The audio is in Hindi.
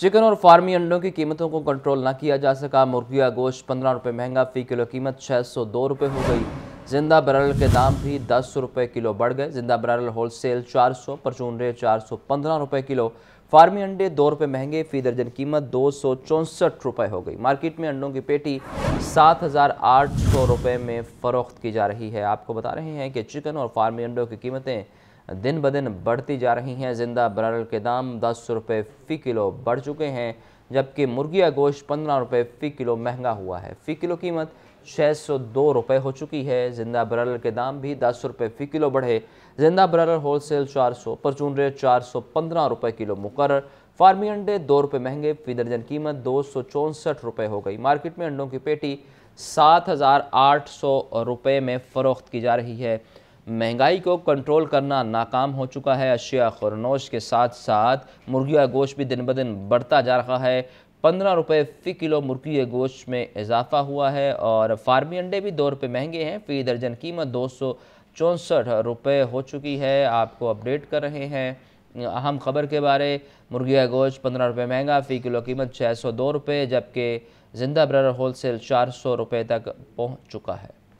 चिकन और फार्मी अंडों की कीमतों को कंट्रोल न किया जा सका मुर्गिया गोश्त पंद्रह रुपये महंगा फी किलो कीमत छः सौ दो रुपये हो गई जिंदा बरल के दाम भी दस रुपये किलो बढ़ गए जिंदा बरल होलसेल चार सौ परचून रे चार सौ पंद्रह रुपये किलो फार्मी अंडे दो रुपये महंगे फी दर्जन कीमत दो सौ चौंसठ रुपये हो गई मार्केट में अंडों की पेटी सात हज़ार आठ सौ रुपये में फ़रोख्त की जा रही है आपको बता रहे हैं कि चिकन और फार्मी अंडों की कीमतें दिन ब दिन बढ़ती जा रही हैं ज़िंदा ब्रल के दाम दस रुपये फ़ी किलो बढ़ चुके हैं जबकि मुर्गिया गोश्त पंद्रह रुपये फ़ी किलो महंगा हुआ है फ़ी किलो कीमत छः सौ दो रुपये हो चुकी है ज़िंदा ब्रल के दाम भी दस रुपये फ़ी किलो बढ़े ज़िंदा बरल होल सेल चार सौ परचून रेट चार सौ पंद्रह रुपये किलो मुकर फार्मी अंडे दो रुपये महंगे फ़ी दर्जन कीमत दो सौ चौंसठ रुपये हो गई मार्केट में अंडों की पेटी सात हज़ार आठ सौ रुपये में फ़रोख्त की जा रही है महंगाई को कंट्रोल करना नाकाम हो चुका है अशिया खुरनोश के साथ साथ मुर्गी का गोश्त भी दिन ब दिन बढ़ता जा रहा है पंद्रह रुपये फ़ी किलो मुर्गी के गोश्त में इजाफा हुआ है और फार्मी अंडे भी दो रुपये महंगे हैं फ़ी दर्जन कीमत दो सौ चौंसठ रुपये हो चुकी है आपको अपडेट कर रहे हैं अहम खबर के बारे मुर्गी का गोश्त पंद्रह रुपये महंगा फ़ी किलो कीमत छः सौ दो रुपये जबकि ज़िंदा ब्रर होल सेल चार सौ रुपये तक पहुँच चुका है